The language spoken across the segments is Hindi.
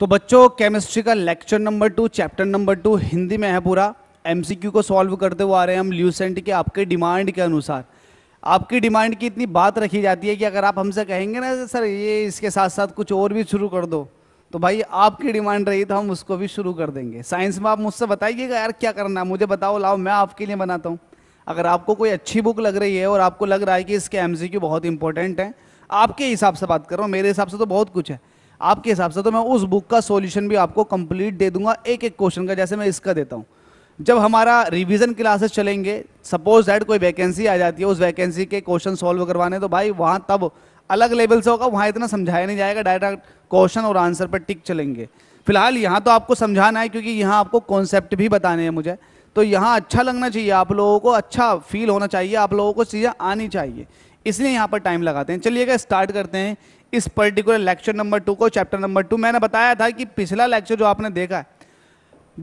तो बच्चों केमिस्ट्री का lecture number two chapter number two Hindi में है पूरा एमसीक्यू को सॉल्व करते हुए आ रहे हैं हम ल्यूसेंट के आपके डिमांड के अनुसार आपकी डिमांड की इतनी बात रखी जाती है कि अगर आप हमसे कहेंगे ना सर ये इसके साथ साथ कुछ और भी शुरू कर दो तो भाई आपकी डिमांड रही तो हम उसको भी शुरू कर देंगे साइंस में आप मुझसे बताइएगा यार क्या करना है मुझे बताओ लाओ मैं आपके लिए बनाता हूँ अगर आपको कोई अच्छी बुक लग रही है और आपको लग रहा है कि इसके एम बहुत इंपॉर्टेंट हैं आपके हिसाब से बात कर रहा हूँ मेरे हिसाब से तो बहुत कुछ है आपके हिसाब से तो मैं उस बुक का सोल्यूशन भी आपको कंप्लीट दे दूंगा एक एक क्वेश्चन का जैसे मैं इसका देता हूँ जब हमारा रिवीजन क्लासेस चलेंगे सपोज दैट कोई वैकेंसी आ जाती है उस वैकेंसी के क्वेश्चन सॉल्व करवाने तो भाई वहाँ तब अलग लेवल से होगा वहाँ इतना समझाया नहीं जाएगा डायरेक्ट क्वेश्चन और आंसर पर टिक चलेंगे फिलहाल यहाँ तो आपको समझाना है क्योंकि यहाँ आपको कॉन्सेप्ट भी बताने हैं मुझे तो यहाँ अच्छा लगना चाहिए आप लोगों को अच्छा फील होना चाहिए आप लोगों को चीज़ें आनी चाहिए इसलिए यहां पर टाइम लगाते हैं चलिएगा स्टार्ट करते हैं इस पर्टिकुलर लेक्चर नंबर टू को चैप्टर नंबर टू मैंने बताया था कि पिछला लेक्चर जो आपने देखा है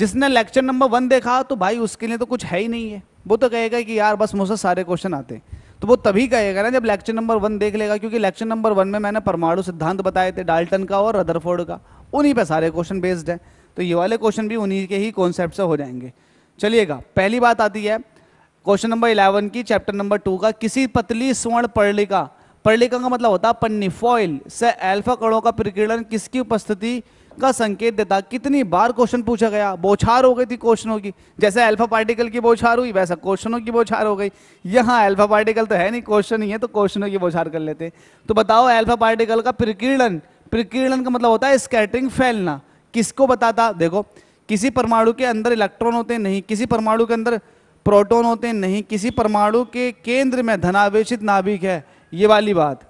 जिसने लेक्चर नंबर वन देखा तो भाई उसके लिए तो कुछ है ही नहीं है वो तो कहेगा कि यार बस मुझसे सारे क्वेश्चन आते हैं तो वो तभी कहेगा ना जब लेक्चर नंबर वन देख लेगा क्योंकि लेक्चर नंबर वन में मैंने परमाणु सिद्धांत बताए थे डाल्टन का और रदरफोर्ड का उन्हीं पर सारे क्वेश्चन बेस्ड हैं तो ये वाले क्वेश्चन भी उन्हीं के ही कॉन्सेप्ट से हो जाएंगे चलिएगा पहली बात आती है क्वेश्चन नंबर इलेवन की चैप्टर नंबर टू का किसी पतली स्वर्ण पर्लिका पर्लिका का मतलब होता है पन्नी फॉइल से एल्फा कणों का प्रकीर्णन किसकी उपस्थिति का संकेत देता कितनी बार क्वेश्चन पूछा गया बोछार हो गई थी क्वेश्चनों की जैसे अल्फा पार्टिकल की बोछार हुई वैसा क्वेश्चनों की बोछार हो गई यहाँ अल्फा पार्टिकल तो है नहीं क्वेश्चन ही है तो क्वेश्चनों की बोछार कर लेते तो बताओ अल्फा पार्टिकल का प्रकीर्णन प्रकीर्णन का मतलब होता है स्कैटरिंग फैलना किसको बताता देखो किसी परमाणु के अंदर इलेक्ट्रॉन होते नहीं किसी परमाणु के अंदर प्रोटोन होते हैं नहीं किसी परमाणु के केंद्र में धनावेश नाभिक है ये वाली बात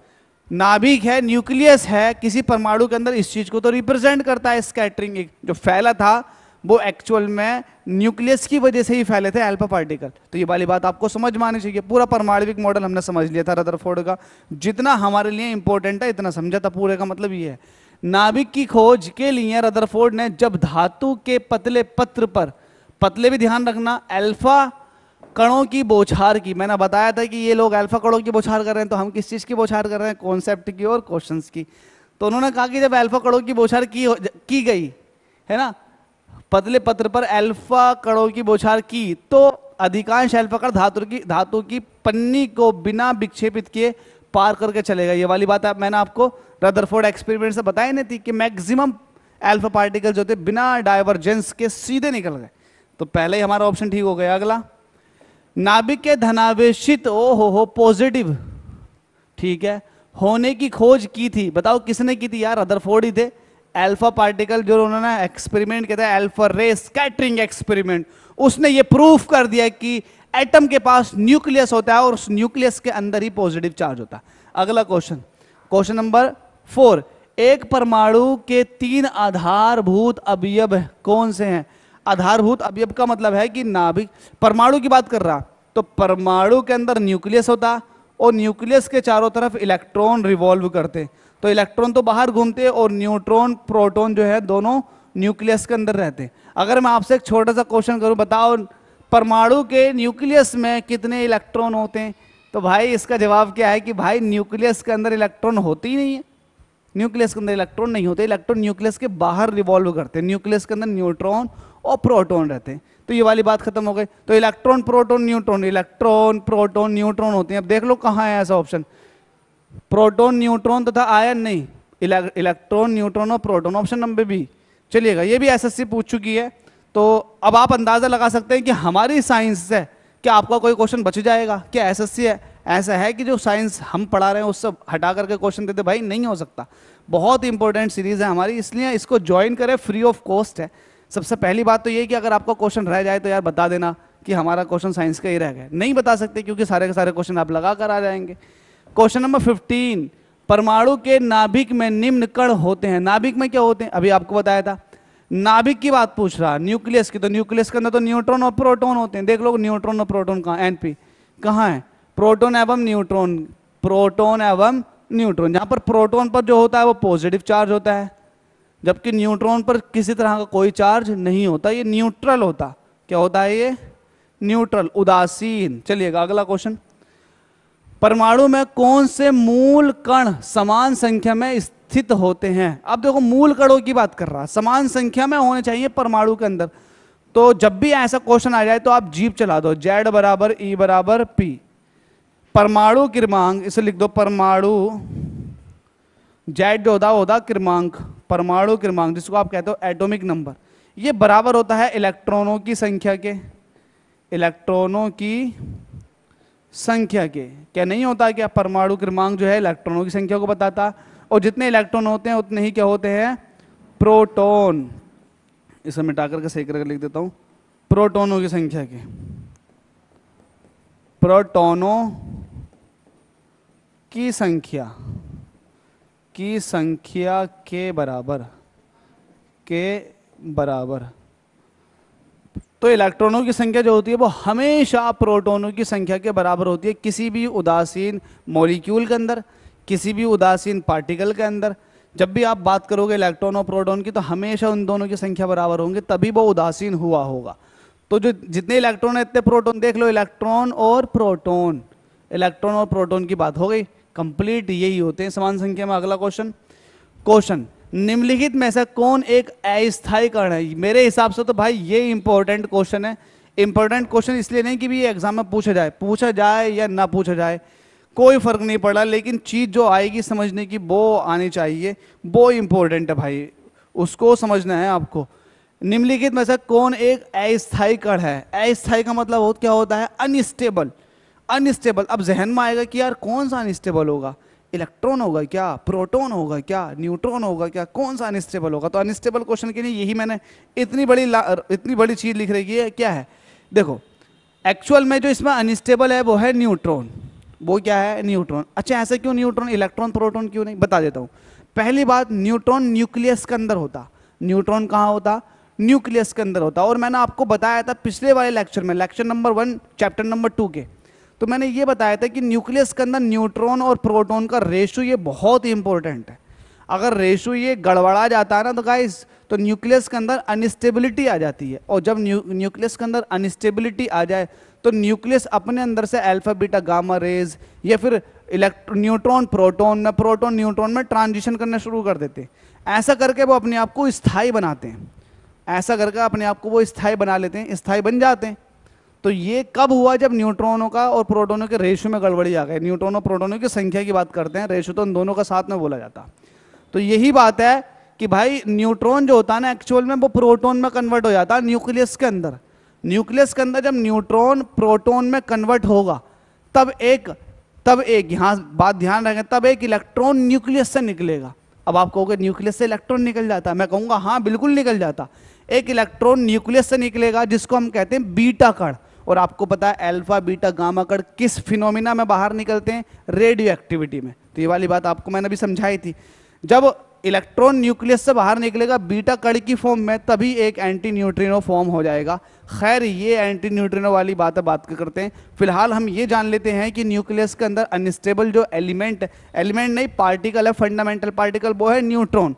नाभिक है न्यूक्लियस है किसी परमाणु के अंदर इस चीज को तो रिप्रेजेंट करता है स्कैटरिंग जो फैला था वो एक्चुअल में न्यूक्लियस की वजह से ही फैले थे एल्फा पार्टिकल तो ये वाली बात आपको समझ में आनी चाहिए पूरा परमाणविक मॉडल हमने समझ लिया था रदरफोर्ड का जितना हमारे लिए इंपॉर्टेंट है इतना समझा था पूरे का मतलब ये है नाभिक की खोज के लिए रदरफोर्ड ने जब धातु के पतले पत्र पर पतले भी ध्यान रखना एल्फा कणों की बोछार की मैंने बताया था कि ये लोग अल्फा कणों की बोछार कर रहे हैं तो हम किस चीज़ की बोछार कर रहे हैं कॉन्सेप्ट की और क्वेश्चंस की तो उन्होंने कहा कि जब अल्फा कणों की बोछार की की गई है ना पतले पत्र पर अल्फा कणों की बोछार की तो अधिकांश अल्फा कण धातु की धातु की पन्नी को बिना विक्षेपित किए पार करके चलेगा ये वाली बात मैंने आपको रदरफोर्ड एक्सपेरिमेंट से बताई नहीं थी कि मैक्सिमम अल्फा पार्टिकल जो थे बिना डाइवर्जेंस के सीधे निकल गए तो पहले ही हमारा ऑप्शन ठीक हो गया अगला नाभिक के धनावेशित ओ हो हो पॉजिटिव ठीक है होने की खोज की थी बताओ किसने की थी यार रदरफोर्ड ही थे अल्फा पार्टिकल जो उन्होंने एक्सपेरिमेंट किया था अल्फा रे स्कैटरिंग एक्सपेरिमेंट उसने ये प्रूफ कर दिया कि एटम के पास न्यूक्लियस होता है और उस न्यूक्लियस के अंदर ही पॉजिटिव चार्ज होता है अगला क्वेश्चन क्वेश्चन नंबर फोर एक परमाणु के तीन आधारभूत अवयव कौन से हैं आधारभूत अवयव का मतलब है कि नाभिक परमाणु की बात कर रहा तो परमाणु के अंदर न्यूक्लियस होता और न्यूक्लियस के चारों तरफ इलेक्ट्रॉन रिवॉल्व करते तो इलेक्ट्रॉन तो बाहर घूमते और न्यूट्रॉन प्रोटोन जो है दोनों न्यूक्लियस के अंदर रहते अगर मैं आपसे एक छोटा सा क्वेश्चन करूं बताओ परमाणु के न्यूक्लियस में कितने इलेक्ट्रॉन होते हैं तो भाई इसका जवाब क्या है कि भाई न्यूक्लियस के अंदर इलेक्ट्रॉन होते ही नहीं है न्यूक्लियस के अंदर इलेक्ट्रॉन नहीं होते इलेक्ट्रॉन न्यूक्लियस के बाहर रिवॉल्व करते न्यूक्लियस के अंदर न्यूट्रॉन और प्रोटोन रहते हैं तो ये वाली बात खत्म हो गई तो electron proton neutron electron proton neutron होते हैं अब देख लो कहाँ है ऐसा ऑप्शन प्रोटोन न्यूट्रॉन तथा आयन नहीं इलेक्ट्रॉन न्यूट्रॉन और प्रोटोन ऑप्शन नंबर बी चलिएगा ये भी एसएससी पूछ चुकी है तो अब आप अंदाज़ा लगा सकते हैं कि हमारी साइंस से क्या आपका कोई क्वेश्चन बच जाएगा क्या एसएससी है ऐसा है कि जो साइंस हम पढ़ा रहे हैं उससे हटा करके क्वेश्चन देते भाई नहीं हो सकता बहुत इंपॉर्टेंट सीरीज़ है हमारी इसलिए इसको ज्वाइन करें फ्री ऑफ कॉस्ट है सबसे पहली बात तो ये कि अगर आपका क्वेश्चन रह जाए तो यार बता देना कि हमारा क्वेश्चन साइंस का ही रह गया नहीं बता सकते क्योंकि सारे के सारे क्वेश्चन आप लगा कर आ जाएंगे क्वेश्चन नंबर फिफ्टीन परमाणु के नाभिक में निम्न कण होते हैं नाभिक में क्या होते हैं अभी आपको बताया था नाभिक की बात पूछ रहा न्यूक्लियस की तो न्यूक्लियस के अंदर तो न्यूट्रॉन और प्रोटोन होते हैं देख लो न्यूट्रॉन और प्रोटोन कहाँ एन पी कहाँ है प्रोटोन एवं न्यूट्रॉन प्रोटोन एवं न्यूट्रॉन जहाँ पर प्रोटोन पर जो होता है वो पॉजिटिव चार्ज होता है जबकि न्यूट्रॉन पर किसी तरह का कोई चार्ज नहीं होता ये न्यूट्रल होता क्या होता है ये न्यूट्रल उदासीन चलिएगा अगला क्वेश्चन परमाणु में कौन से मूल कण समान संख्या में स्थित होते हैं अब देखो मूल कणों की बात कर रहा समान संख्या में होने चाहिए परमाणु के अंदर तो जब भी ऐसा क्वेश्चन आ जाए तो आप जीप चला दो जेड बराबर ई बराबर पी परमाणु क्रमांक इसे लिख दो परमाणु जेड जो होता होता क्रमांक परमाणु क्रमांक जिसको आप कहते हो एटॉमिक नंबर ये बराबर होता है इलेक्ट्रॉनों की संख्या के इलेक्ट्रॉनों की संख्या के क्या नहीं होता क्या परमाणु क्रमांक जो है इलेक्ट्रॉनों की संख्या को बताता और जितने इलेक्ट्रॉन होते हैं उतने ही क्या होते हैं प्रोटोन इसे मिटा करके सही करके लिख देता हूं प्रोटोनों की संख्या के प्रोटोनों की संख्या की संख्या के बराबर के बराबर तो इलेक्ट्रॉनों की संख्या जो होती है वो हमेशा प्रोटॉनों की संख्या के बराबर होती है किसी भी उदासीन मॉलिक्यूल के अंदर किसी भी उदासीन पार्टिकल के अंदर जब भी आप बात करोगे इलेक्ट्रॉन और प्रोटॉन की तो हमेशा उन दोनों की संख्या बराबर होंगी तभी वो उदासीन हुआ होगा तो जो जितने इलेक्ट्रॉन है इतने प्रोटोन देख लो इलेक्ट्रॉन और प्रोटोन इलेक्ट्रॉन और प्रोटोन की बात हो गई कंप्लीट यही होते हैं समान संख्या में अगला क्वेश्चन क्वेश्चन निम्नलिखित में से कौन एक अस्थायी कर्ण है मेरे हिसाब से तो भाई ये इंपॉर्टेंट क्वेश्चन है इंपॉर्टेंट क्वेश्चन इसलिए नहीं कि भी एग्जाम में पूछा जाए पूछा जाए या ना पूछा जाए कोई फर्क नहीं पड़ रहा लेकिन चीज़ जो आएगी समझने की वो आनी चाहिए वो इंपॉर्टेंट है भाई उसको समझना है आपको निम्नलिखित में से कौन एक अस्थायी कण है अस्थायी का मतलब क्या होता है अनस्टेबल अनस्टेबल अब जहन में आएगा कि यार कौन सा अनस्टेबल होगा इलेक्ट्रॉन होगा क्या प्रोटॉन होगा क्या न्यूट्रॉन होगा क्या कौन सा अनस्टेबल होगा तो अनस्टेबल क्वेश्चन के लिए यही मैंने इतनी बड़ी इतनी बड़ी चीज़ लिख रही है क्या है देखो एक्चुअल में जो इसमें अनस्टेबल है वो है न्यूट्रॉन वो क्या है न्यूट्रॉन अच्छा ऐसा क्यों न्यूट्रॉन इलेक्ट्रॉन प्रोटोन क्यों नहीं बता देता हूँ पहली बात न्यूट्रॉन न्यूक्लियस के अंदर होता न्यूट्रॉन कहाँ होता न्यूक्लियस के अंदर होता और मैंने आपको बताया था पिछले वाले लेक्चर में lecture number one chapter number two के तो मैंने ये बताया था कि न्यूक्लियस के अंदर न्यूट्रॉन और प्रोटॉन का रेशो ये बहुत ही इंपॉर्टेंट है अगर रेशो ये गड़बड़ा जाता है ना तो गाइस तो न्यूक्लियस के अंदर अनस्टेबिलिटी आ जाती है और जब न्यूक्लियस के अंदर अनस्टेबिलिटी आ जाए तो न्यूक्लियस अपने अंदर से अल्फा बीटा गामा रेज या फिर इलेक्ट्रो न्यूट्रॉन प्रोटोन में प्रोटोन न्यूट्रॉन में ट्रांजिशन करना शुरू कर देते हैं ऐसा करके वो अपने आप को स्थायी बनाते हैं ऐसा करके अपने आप को वो स्थायी बना लेते हैं स्थायी बन जाते हैं तो ये कब हुआ जब न्यूट्रॉनों का और प्रोटोनों के रेशो में गड़बड़ी आ गई न्यूट्रॉन और प्रोटोनों की संख्या की बात करते हैं रेशो तो उन दोनों का साथ में बोला जाता तो यही बात है कि भाई न्यूट्रॉन जो होता है ना एक्चुअल में वो प्रोटोन में कन्वर्ट हो जाता है न्यूक्लियस के अंदर न्यूक्लियस के अंदर जब न्यूट्रॉन प्रोटोन में कन्वर्ट होगा तब एक तब एक यहाँ बात ध्यान रखें तब एक इलेक्ट्रॉन न्यूक्लियस से निकलेगा अब आप कहोगे न्यूक्लियस से इलेक्ट्रॉन निकल जाता है मैं कहूँगा हाँ बिल्कुल निकल जाता एक इलेक्ट्रॉन न्यूक्लियस से निकलेगा जिसको हम कहते हैं बीटा कड़ और आपको पता है अल्फा बीटा गामा कण किस फिनोमिना में बाहर निकलते हैं रेडियो एक्टिविटी में तो ये वाली बात आपको मैंने अभी समझाई थी जब इलेक्ट्रॉन न्यूक्लियस से बाहर निकलेगा बीटा कड़ की फॉर्म में तभी एक एंटी न्यूट्रिनो फॉर्म हो जाएगा खैर ये एंटी न्यूट्रिनो वाली बात बात करते हैं फिलहाल हम ये जान लेते हैं कि न्यूक्लियस के अंदर अनस्टेबल जो एलिमेंट एलिमेंट नहीं पार्टिकल है फंडामेंटल पार्टिकल वो है न्यूट्रॉन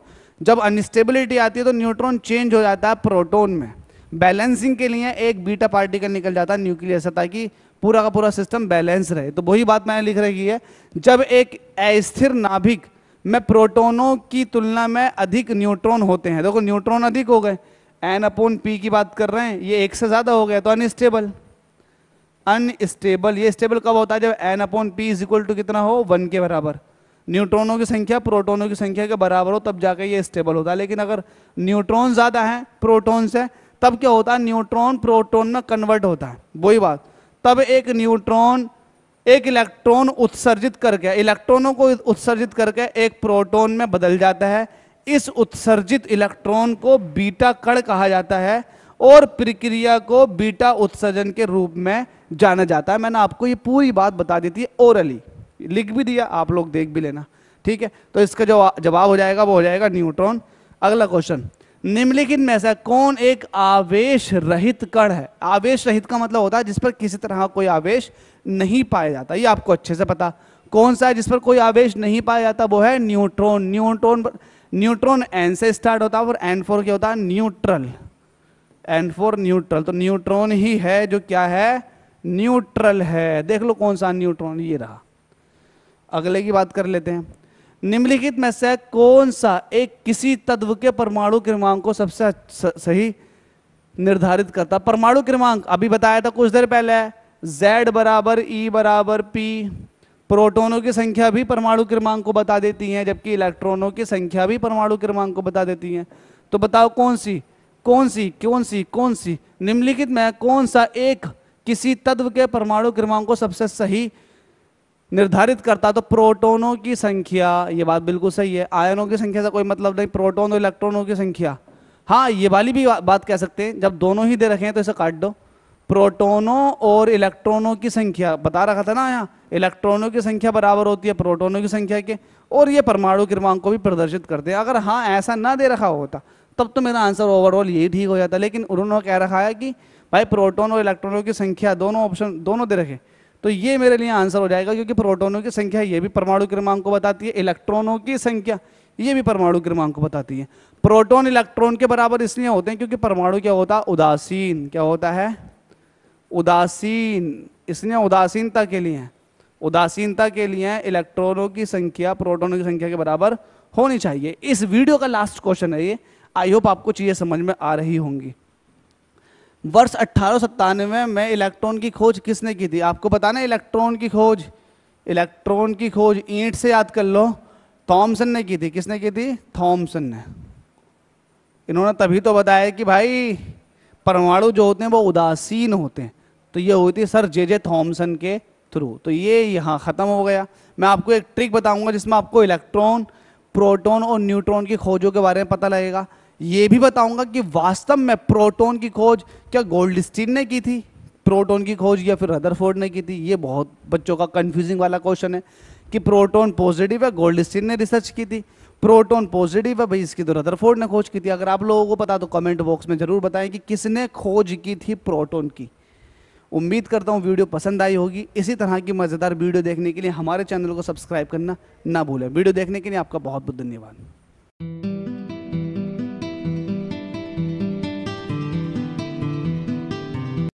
जब अनस्टेबिलिटी आती है तो न्यूट्रॉन चेंज हो जाता है प्रोटोन में बैलेंसिंग के लिए एक बीटा पार्टिकल निकल जाता है न्यूक्लियस ताकि पूरा का पूरा सिस्टम बैलेंस रहे तो वही बात मैंने लिख रही है जब एक अस्थिर नाभिक में प्रोटोनों की तुलना में अधिक न्यूट्रॉन होते हैं देखो न्यूट्रॉन अधिक हो गए एन अपोन पी की बात कर रहे हैं ये एक से ज़्यादा हो गया तो अनस्टेबल अनस्टेबल ये स्टेबल कब होता है जब N upon P is equal to कितना हो वन के बराबर न्यूट्रॉनों की संख्या प्रोटोनों की संख्या के बराबर हो तब जाकर ये स्टेबल होता है लेकिन अगर न्यूट्रॉन ज़्यादा है प्रोटोन से तब क्या होता है न्यूट्रॉन प्रोटोन में कन्वर्ट होता है वही बात तब एक न्यूट्रॉन एक इलेक्ट्रॉन उत्सर्जित करके इलेक्ट्रॉनों को उत्सर्जित करके एक प्रोटोन में बदल जाता है इस उत्सर्जित इलेक्ट्रॉन को बीटा कण कहा जाता है और प्रक्रिया को बीटा उत्सर्जन के रूप में जाना जाता है मैंने आपको ये पूरी बात बता दी थी ओरली लिख भी दिया आप लोग देख भी लेना ठीक है तो इसका जो जवाब हो जाएगा वो हो जाएगा न्यूट्रॉन अगला क्वेश्चन निम्नलिखित में ऐसा कौन एक आवेश रहित कण है आवेश रहित का मतलब होता है जिस पर किसी तरह कोई आवेश नहीं पाया जाता ये आपको अच्छे से पता कौन सा है जिस पर कोई आवेश नहीं पाया जाता वो है न्यूट्रॉन न्यूट्रॉन न्यूट्रॉन एन से स्टार्ट होता है और एन फोर क्या होता है न्यूट्रल एन फोर न्यूट्रल तो न्यूट्रॉन ही है जो क्या है न्यूट्रल है देख लो कौन सा न्यूट्रॉन ये रहा अगले की बात कर लेते हैं निम्नलिखित में से कौन सा एक किसी तत्व के परमाणु क्रमांक को सबसे सही निर्धारित करता परमाणु क्रमांक अभी बताया था कुछ देर पहले Z बराबर E बराबर P प्रोटोनों की संख्या भी परमाणु क्रमांक को बता देती है जबकि इलेक्ट्रॉनों की संख्या भी परमाणु क्रमांक को बता देती है तो बताओ कौन सी कौन सी कौन सी कौन सी निम्नलिखित में कौन सा एक किसी तत्व के परमाणु क्रमांक को सबसे सही निर्धारित करता तो प्रोटोनों की संख्या ये बात बिल्कुल सही है आयनों की संख्या से कोई मतलब नहीं प्रोटोन और इलेक्ट्रॉनों की संख्या हाँ ये वाली भी बात कह सकते हैं जब दोनों ही दे रखे हैं तो इसे काट दो प्रोटोनों और इलेक्ट्रॉनों की संख्या बता रखा था ना यहाँ इलेक्ट्रॉनों की संख्या बराबर होती है प्रोटोनों की संख्या के और ये परमाणु क्रमांक को भी प्रदर्शित करते हैं अगर हाँ ऐसा ना दे रखा होता तब तो मेरा आंसर ओवरऑल यही ठीक हो जाता लेकिन उन्होंने कह रखा है कि भाई प्रोटोन और इलेक्ट्रॉनों की संख्या दोनों ऑप्शन दोनों दे रखे तो ये मेरे लिए आंसर हो जाएगा क्योंकि प्रोटोनों की संख्या ये भी परमाणु क्रमांक को बताती है इलेक्ट्रॉनों की संख्या ये भी परमाणु क्रमांक को बताती है प्रोटोन इलेक्ट्रॉन के बराबर इसलिए होते हैं क्योंकि परमाणु क्या होता है उदासीन क्या होता है उदासीन इसलिए उदासीनता के लिए उदासीनता के लिए इलेक्ट्रॉनों की संख्या प्रोटोनों की संख्या के बराबर होनी चाहिए इस वीडियो का लास्ट क्वेश्चन है ये आई होप आपको चीज़ें समझ में आ रही होंगी वर्ष अट्ठारह में इलेक्ट्रॉन की खोज किसने की थी आपको बताना इलेक्ट्रॉन की खोज इलेक्ट्रॉन की खोज ईंट से याद कर लो थॉमसन ने की थी किसने की थी थॉमसन ने इन्होंने तभी तो बताया कि भाई परमाणु जो होते हैं वो उदासीन होते हैं तो ये हुई थी सर जे जे थॉमसन के थ्रू तो ये यहाँ ख़त्म हो गया मैं आपको एक ट्रिक बताऊंगा जिसमें आपको इलेक्ट्रॉन प्रोटॉन और न्यूट्रॉन की खोजों के बारे में पता लगेगा ये भी बताऊंगा कि वास्तव में प्रोटॉन की खोज क्या गोल्डस्टीन ने की थी प्रोटॉन की खोज या फिर रदरफोर्ड ने की थी ये बहुत बच्चों का कंफ्यूजिंग वाला क्वेश्चन है कि प्रोटॉन पॉजिटिव है गोल्डस्टीन ने रिसर्च की थी प्रोटॉन पॉजिटिव है भाई इसकी तो रदरफोर्ड ने खोज की थी अगर आप लोगों को पता तो कमेंट बॉक्स में ज़रूर बताएं कि किसने खोज की थी प्रोटोन की उम्मीद करता हूँ वीडियो पसंद आई होगी इसी तरह की मज़ेदार वीडियो देखने के लिए हमारे चैनल को सब्सक्राइब करना ना भूलें वीडियो देखने के लिए आपका बहुत बहुत धन्यवाद